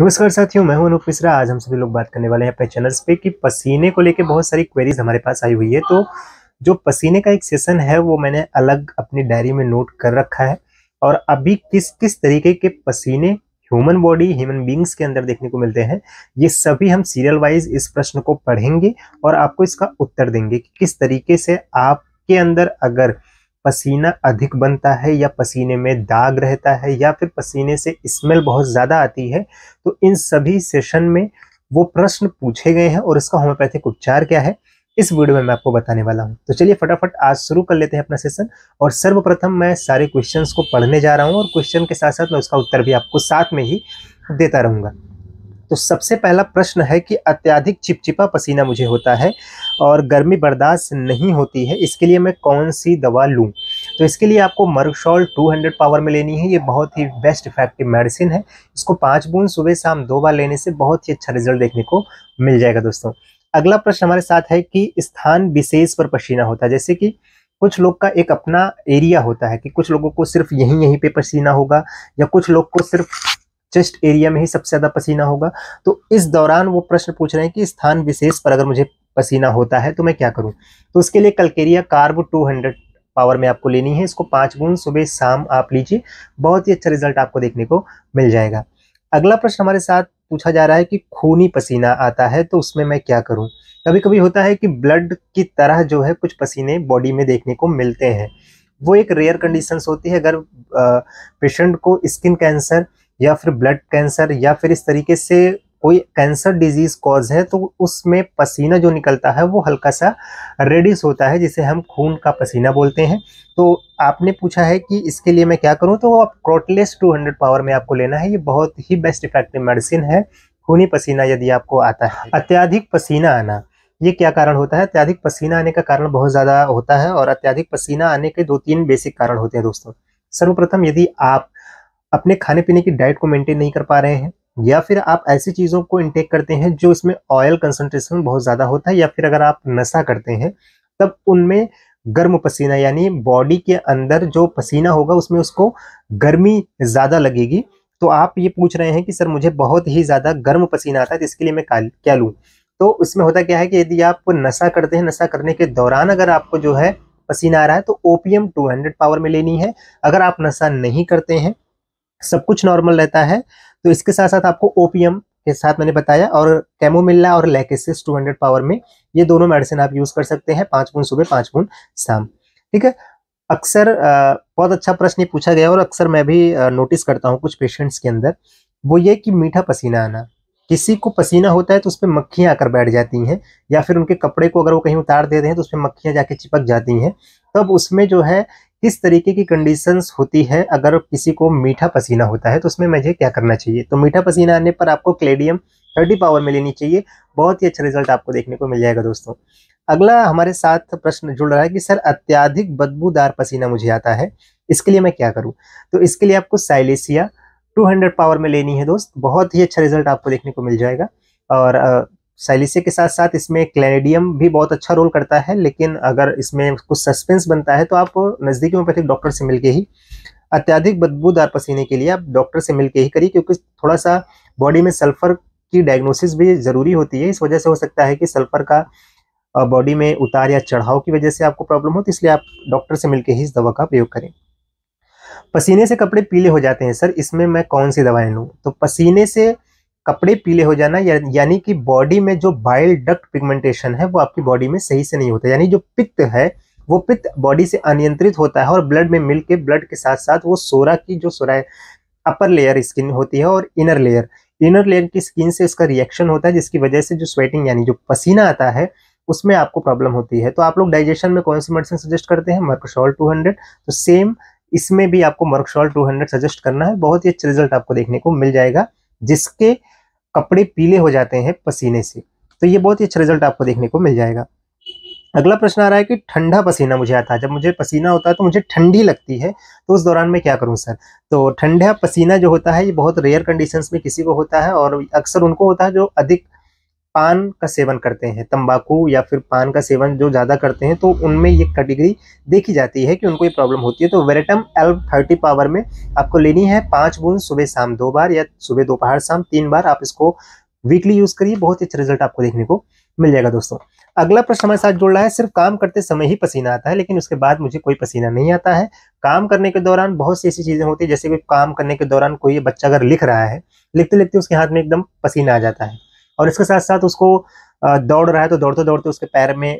नमस्कार साथियों मैं हूं अनूप मिश्रा आज हम सभी लोग बात करने वाले हैं अपने चैनल्स पे कि पसीने को लेके बहुत सारी क्वेरीज हमारे पास आई हुई है तो जो पसीने का एक सेशन है वो मैंने अलग अपनी डायरी में नोट कर रखा है और अभी किस किस तरीके के पसीने ह्यूमन बॉडी ह्यूमन बींग्स के अंदर देखने को मिलते हैं ये सभी हम सीरियल वाइज इस प्रश्न को पढ़ेंगे और आपको इसका उत्तर देंगे कि किस तरीके से आपके अंदर अगर पसीना अधिक बनता है या पसीने में दाग रहता है या फिर पसीने से स्मेल बहुत ज़्यादा आती है तो इन सभी सेशन में वो प्रश्न पूछे गए हैं और इसका होम्योपैथिक उपचार क्या है इस वीडियो में मैं आपको बताने वाला हूं तो चलिए फटाफट आज शुरू कर लेते हैं अपना सेशन और सर्वप्रथम मैं सारे क्वेश्चंस को पढ़ने जा रहा हूं और क्वेश्चन के साथ साथ मैं उसका उत्तर भी आपको साथ में ही देता रहूंगा तो सबसे पहला प्रश्न है कि अत्यधिक चिपचिपा पसीना मुझे होता है और गर्मी बर्दाश्त नहीं होती है इसके लिए मैं कौन सी दवा लूँ तो इसके लिए आपको मर्गशॉल 200 पावर में लेनी है ये बहुत ही बेस्ट इफेक्टिव मेडिसिन है इसको पाँच बूंद सुबह शाम दो बार लेने से बहुत ही अच्छा रिजल्ट देखने को मिल जाएगा दोस्तों अगला प्रश्न हमारे साथ है कि स्थान विशेष पर पसीना होता है जैसे कि कुछ लोग का एक अपना एरिया होता है कि कुछ लोगों को सिर्फ यहीं यहीं पे पसीना होगा या कुछ लोग को सिर्फ चेस्ट एरिया में ही सबसे ज़्यादा पसीना होगा तो इस दौरान वो प्रश्न पूछ रहे हैं कि स्थान विशेष पर अगर मुझे पसीना होता है तो मैं क्या करूं तो उसके लिए कलकेरिया कार्ब 200 पावर में आपको लेनी है इसको पाँच गुण सुबह शाम आप लीजिए बहुत ही अच्छा रिजल्ट आपको देखने को मिल जाएगा अगला प्रश्न हमारे साथ पूछा जा रहा है कि खूनी पसीना आता है तो उसमें मैं क्या करूं कभी कभी होता है कि ब्लड की तरह जो है कुछ पसीने बॉडी में देखने को मिलते हैं वो एक रेयर कंडीशंस होती है अगर पेशेंट को स्किन कैंसर या फिर ब्लड कैंसर या फिर इस तरीके से कोई कैंसर डिजीज कॉज है तो उसमें पसीना जो निकलता है वो हल्का सा रेडिस होता है जिसे हम खून का पसीना बोलते हैं तो आपने पूछा है कि इसके लिए मैं क्या करूं तो आप क्रोटलेस 200 पावर में आपको लेना है ये बहुत ही बेस्ट इफेक्टिव मेडिसिन है खूनी पसीना यदि आपको आता है हाँ अत्याधिक पसीना आना ये क्या कारण होता है अत्याधिक पसीना आने का कारण बहुत ज़्यादा होता है और अत्याधिक पसीना आने के दो तीन बेसिक कारण होते हैं दोस्तों सर्वप्रथम यदि आप अपने खाने पीने की डाइट को मेंटेन नहीं कर पा रहे हैं या फिर आप ऐसी चीज़ों को इंटेक करते हैं जो इसमें ऑयल कंसनट्रेशन बहुत ज़्यादा होता है या फिर अगर आप नशा करते हैं तब उनमें गर्म पसीना यानी बॉडी के अंदर जो पसीना होगा उसमें उसको गर्मी ज़्यादा लगेगी तो आप ये पूछ रहे हैं कि सर मुझे बहुत ही ज़्यादा गर्म पसीना आता है तो इसके लिए मैं क्या लूँ तो इसमें होता क्या है कि यदि आप नशा करते हैं नशा करने के दौरान अगर आपको जो है पसीना आ रहा है तो ओपीएम 200 पावर में लेनी है अगर आप नशा नहीं करते हैं सब कुछ नॉर्मल रहता है तो इसके साथ साथ आपको ओपीएम के साथ मैंने बताया और कैमोमिल्ला और लैकेसिस 200 पावर में ये दोनों मेडिसिन आप यूज़ कर सकते हैं पाँच बूंद सुबह पाँच बूंद शाम ठीक है अक्सर बहुत अच्छा प्रश्न पूछा गया और अक्सर मैं भी नोटिस करता हूँ कुछ पेशेंट्स के अंदर वो ये कि मीठा पसीना आना किसी को पसीना होता है तो उस पर मक्खियाँ आकर बैठ जाती हैं या फिर उनके कपड़े को अगर वो कहीं उतार देते हैं तो उस पर मक्खियाँ जाके चिपक जाती हैं तब उसमें जो है किस तरीके की कंडीशंस होती है अगर किसी को मीठा पसीना होता है तो उसमें मुझे क्या करना चाहिए तो मीठा पसीना आने पर आपको क्लेडियम थर्टी पावर में लेनी चाहिए बहुत ही अच्छा रिजल्ट आपको देखने को मिल जाएगा दोस्तों अगला हमारे साथ प्रश्न जुड़ रहा है कि सर अत्याधिक बदबूदार पसीना मुझे आता है इसके लिए मैं क्या करूँ तो इसके लिए आपको साइलेसिया 200 पावर में लेनी है दोस्त बहुत ही अच्छा रिजल्ट आपको देखने को मिल जाएगा और साइलिसे के साथ साथ इसमें क्लैडियम भी बहुत अच्छा रोल करता है लेकिन अगर इसमें कुछ सस्पेंस बनता है तो आप नज़दीकी होम्योपैथिक डॉक्टर से मिलके ही अत्याधिक बदबूदार पसीने के लिए आप डॉक्टर से मिलके ही करिए क्योंकि थोड़ा सा बॉडी में सल्फर की डायग्नोसिस भी ज़रूरी होती है इस वजह से हो सकता है कि सल्फर का बॉडी में उतार या चढ़ाव की वजह से आपको प्रॉब्लम हो तो इसलिए आप डॉक्टर से मिलकर ही इस दवा का प्रयोग करें पसीने से कपड़े पीले हो जाते हैं सर इसमें मैं कौन सी दवाएं लूँ तो पसीने से कपड़े पीले हो जाना या, यानी कि बॉडी में जो बाइल डक्ट पिगमेंटेशन है वो आपकी बॉडी में सही से नहीं होता यानी जो पित्त है वो पित्त बॉडी से अनियंत्रित होता है और ब्लड में मिल ब्लड के साथ साथ वो सोरा की जो सोरा अपर लेयर स्किन होती है और इनर लेयर इनर लेयर की स्किन से उसका रिएक्शन होता है जिसकी वजह से जो स्वेटिंग यानी जो पसीना आता है उसमें आपको प्रॉब्लम होती है तो आप लोग डाइजेशन में कौन सी मेडिसिन सजेस्ट करते हैं मर्कशॉल 200 तो सेम इसमें भी आपको मर्कशॉल 200 सजेस्ट करना है बहुत ही अच्छा रिजल्ट आपको देखने को मिल जाएगा जिसके कपड़े पीले हो जाते हैं पसीने से तो ये बहुत ही अच्छा रिजल्ट आपको देखने को मिल जाएगा अगला प्रश्न आ रहा है कि ठंडा पसीना मुझे आता है जब मुझे पसीना होता है तो मुझे ठंडी लगती है तो उस दौरान मैं क्या करूं सर तो ठंडा पसीना जो होता है ये बहुत रेयर कंडीशंस में किसी को होता है और अक्सर उनको होता है जो अधिक पान का सेवन करते हैं तंबाकू या फिर पान का सेवन जो ज़्यादा करते हैं तो उनमें ये कैटेगरी देखी जाती है कि उनको ये प्रॉब्लम होती है तो वेरेटम एल्व थर्टी पावर में आपको लेनी है पाँच बूंद सुबह शाम दो बार या सुबह दोपहर शाम तीन बार आप इसको वीकली यूज़ करिए बहुत ही अच्छा रिजल्ट आपको देखने को मिल जाएगा दोस्तों अगला प्रश्न हमारे साथ जुड़ रहा है सिर्फ काम करते समय ही पसीना आता है लेकिन उसके बाद मुझे कोई पसीना नहीं आता है काम करने के दौरान बहुत सी ऐसी चीज़ें होती है जैसे कि काम करने के दौरान कोई बच्चा अगर लिख रहा है लिखते लिखते उसके हाथ में एकदम पसीना आ जाता है और इसके साथ साथ उसको दौड़ रहा है तो दौड़ते दौड़ते उसके पैर में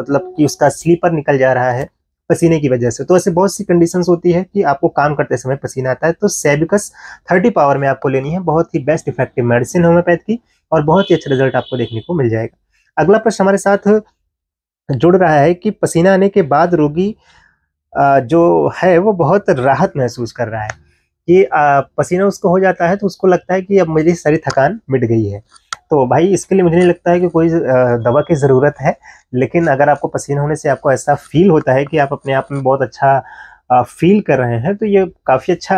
मतलब कि उसका स्लीपर निकल जा रहा है पसीने की वजह से तो ऐसे बहुत सी कंडीशन होती है कि आपको काम करते समय पसीना आता है तो सेबिकस थर्टी पावर में आपको लेनी है बहुत ही बेस्ट इफेक्टिव मेडिसिन होम्योपैथ की और बहुत ही अच्छा रिजल्ट आपको देखने को मिल जाएगा अगला प्रश्न हमारे साथ जुड़ रहा है कि पसीना आने के बाद रोगी जो है वो बहुत राहत महसूस कर रहा है कि पसीना उसको हो जाता है तो उसको लगता है कि अब मेरी सारी थकान मिट गई है तो भाई इसके लिए मुझे नहीं लगता है कि कोई दवा की ज़रूरत है लेकिन अगर आपको पसीना होने से आपको ऐसा फील होता है कि आप अपने आप में बहुत अच्छा फील कर रहे हैं तो ये काफ़ी अच्छा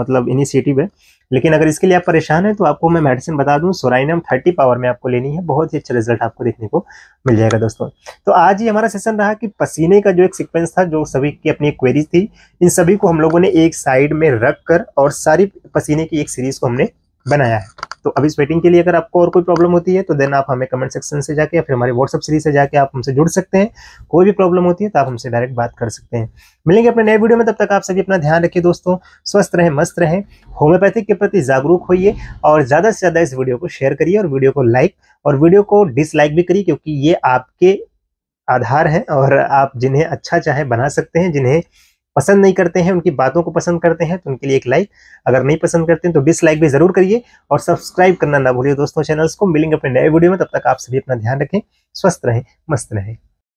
मतलब इनिशिएटिव है लेकिन अगर इसके लिए आप परेशान हैं तो आपको मैं मेडिसिन बता दूं सोराइनम 30 पावर में आपको लेनी है बहुत ही अच्छा रिजल्ट आपको देखने को मिल जाएगा दोस्तों तो आज ये हमारा सेशन रहा कि पसीने का जो एक सीक्वेंस था जो सभी की अपनी क्वेरीज थी इन सभी को हम लोगों ने एक साइड में रख कर और सारी पसीने की एक सीरीज को हमने बनाया है तो अभी स्वेटिंग के लिए अगर आपको और कोई प्रॉब्लम होती है तो देन आप हमें कमेंट सेक्शन से जाके या फिर हमारे व्हाट्सअप सीरीज से जाके आप हमसे जुड़ सकते हैं कोई भी प्रॉब्लम होती है तो आप हमसे डायरेक्ट बात कर सकते हैं मिलेंगे अपने नए वीडियो में तब तक आप सभी अपना ध्यान रखिए दोस्तों स्वस्थ रहें मस्त रहें होम्योपैथिक के प्रति जागरूक होइए और ज़्यादा से ज़्यादा इस वीडियो को शेयर करिए और वीडियो को लाइक और वीडियो को डिसलाइक भी करिए क्योंकि ये आपके आधार हैं और आप जिन्हें अच्छा चाहे बना सकते हैं जिन्हें पसंद नहीं करते हैं उनकी बातों को पसंद करते हैं तो उनके लिए एक लाइक अगर नहीं पसंद करते हैं तो डिसलाइक भी जरूर करिए और सब्सक्राइब करना ना भूलिए दोस्तों चैनल्स को मिलेंगे अपने नए वीडियो में तब तक आप सभी अपना ध्यान रखें स्वस्थ रहें मस्त रहें